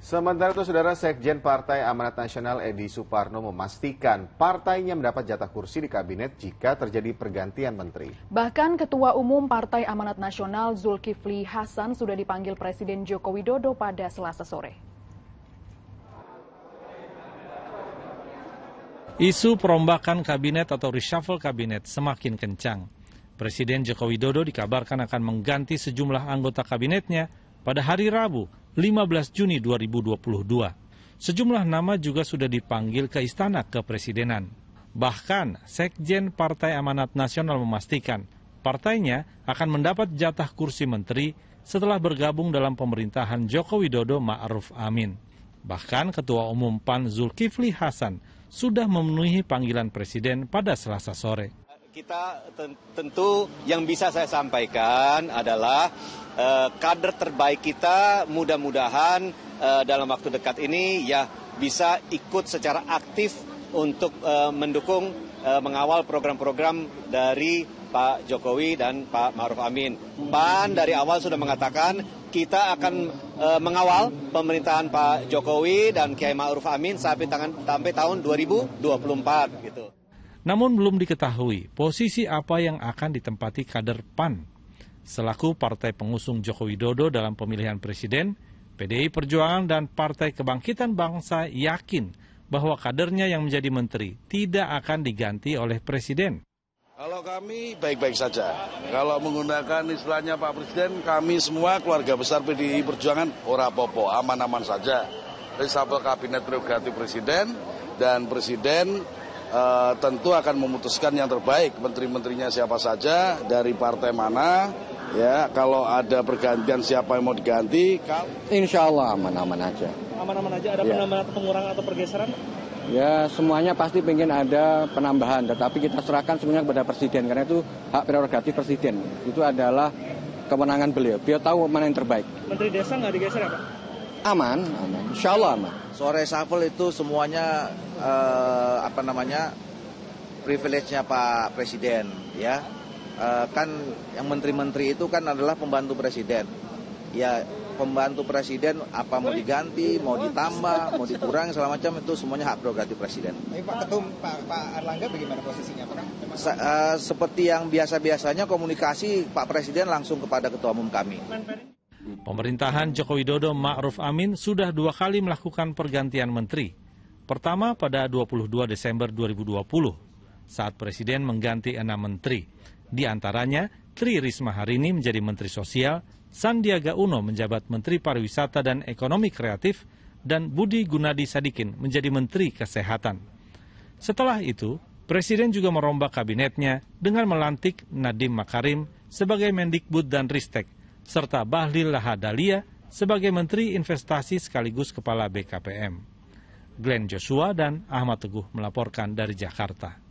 Sementara itu, Saudara Sekjen Partai Amanat Nasional Edi Suparno memastikan partainya mendapat jatah kursi di kabinet jika terjadi pergantian menteri. Bahkan Ketua Umum Partai Amanat Nasional Zulkifli Hasan sudah dipanggil Presiden Joko Widodo pada selasa sore. Isu perombakan kabinet atau reshuffle kabinet semakin kencang. Presiden Joko Widodo dikabarkan akan mengganti sejumlah anggota kabinetnya pada hari Rabu 15 Juni 2022. Sejumlah nama juga sudah dipanggil ke Istana Kepresidenan. Bahkan, Sekjen Partai Amanat Nasional memastikan partainya akan mendapat jatah kursi menteri setelah bergabung dalam pemerintahan Joko Widodo Ma'ruf Amin. Bahkan Ketua Umum PAN Zulkifli Hasan sudah memenuhi panggilan Presiden pada selasa sore kita tentu yang bisa saya sampaikan adalah eh, kader terbaik kita mudah-mudahan eh, dalam waktu dekat ini ya bisa ikut secara aktif untuk eh, mendukung mengawal program-program dari Pak Jokowi dan Pak Maruf Amin. PAN dari awal sudah mengatakan kita akan e, mengawal pemerintahan Pak Jokowi dan Kiai Ma'ruf Amin sampai, tangan, sampai tahun 2024 gitu. Namun belum diketahui posisi apa yang akan ditempati kader PAN. Selaku partai pengusung Joko Widodo dalam pemilihan presiden, PDI Perjuangan dan Partai Kebangkitan Bangsa yakin bahwa kadernya yang menjadi menteri tidak akan diganti oleh presiden. Kalau kami baik-baik saja. Kalau menggunakan istilahnya Pak Presiden, kami semua keluarga besar PDI Perjuangan ora popo, aman-aman saja. Resapel kabinet prerogatif presiden dan presiden Eh, tentu akan memutuskan yang terbaik menteri-menterinya siapa saja dari partai mana ya kalau ada pergantian siapa yang mau diganti insya Allah aman-aman aja aman-aman aja ada ya. penambahan atau pengurangan atau pergeseran Ya semuanya pasti ingin ada penambahan, tetapi kita serahkan semuanya kepada presiden karena itu hak prerogatif presiden. Itu adalah kewenangan beliau. Beliau tahu mana yang terbaik. Menteri Desa nggak digeser ya Pak? Aman, aman. Insya Allah aman. Sore shuffle itu semuanya eh, apa namanya privilege-nya Pak Presiden, ya. Eh, kan yang menteri-menteri itu kan adalah pembantu presiden. Ya pembantu presiden apa mau diganti, mau ditambah, mau dikurang, segala macam itu semuanya hak prerogatif presiden. Tapi Pak Ketum, Pak, Pak Erlangga bagaimana posisinya? Se uh, seperti yang biasa-biasanya komunikasi Pak Presiden langsung kepada Ketua Umum kami. Pemerintahan Joko Widodo Ma'ruf Amin sudah dua kali melakukan pergantian menteri. Pertama pada 22 Desember 2020 saat Presiden mengganti enam menteri. Di antaranya, Tri Risma hari ini menjadi Menteri Sosial, Sandiaga Uno menjabat Menteri Pariwisata dan Ekonomi Kreatif, dan Budi Gunadi Sadikin menjadi Menteri Kesehatan. Setelah itu, Presiden juga merombak kabinetnya dengan melantik Nadiem Makarim sebagai Mendikbud dan Ristek serta Bahlil Lahadalia sebagai Menteri Investasi sekaligus Kepala BKPM. Glenn Joshua dan Ahmad Teguh melaporkan dari Jakarta.